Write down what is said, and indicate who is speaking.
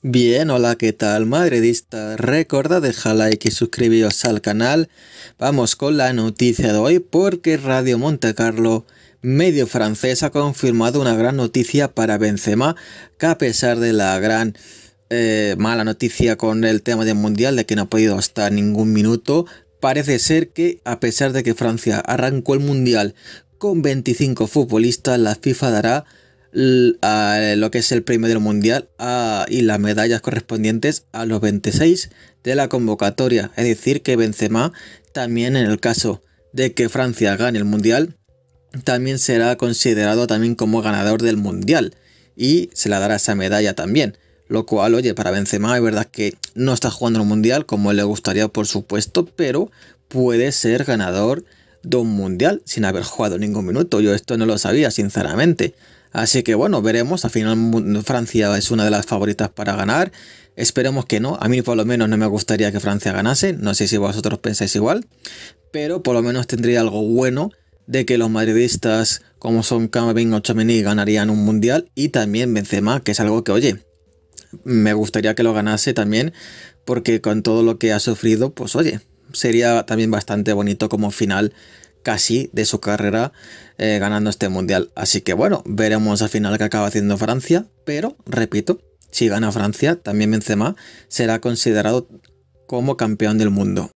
Speaker 1: Bien, hola, ¿qué tal madridista? Recuerda dejar like y suscribiros al canal. Vamos con la noticia de hoy porque Radio Monte Carlo, medio francés, ha confirmado una gran noticia para Benzema, que a pesar de la gran eh, mala noticia con el tema del Mundial, de que no ha podido estar ningún minuto, parece ser que a pesar de que Francia arrancó el Mundial con 25 futbolistas, la FIFA dará lo que es el premio del mundial y las medallas correspondientes a los 26 de la convocatoria. Es decir, que Benzema también en el caso de que Francia gane el mundial, también será considerado también como ganador del mundial y se le dará esa medalla también. Lo cual, oye, para Benzema es verdad que no está jugando el mundial como le gustaría, por supuesto, pero puede ser ganador de un mundial sin haber jugado ningún minuto. Yo esto no lo sabía, sinceramente. Así que bueno, veremos. Al final Francia es una de las favoritas para ganar. Esperemos que no. A mí por lo menos no me gustaría que Francia ganase. No sé si vosotros pensáis igual. Pero por lo menos tendría algo bueno de que los madridistas como son Camavinga o Chaminé ganarían un mundial y también Benzema, que es algo que, oye, me gustaría que lo ganase también porque con todo lo que ha sufrido, pues oye, sería también bastante bonito como final casi de su carrera eh, ganando este mundial. Así que bueno, veremos al final qué acaba haciendo Francia, pero repito, si gana Francia, también Benzema será considerado como campeón del mundo.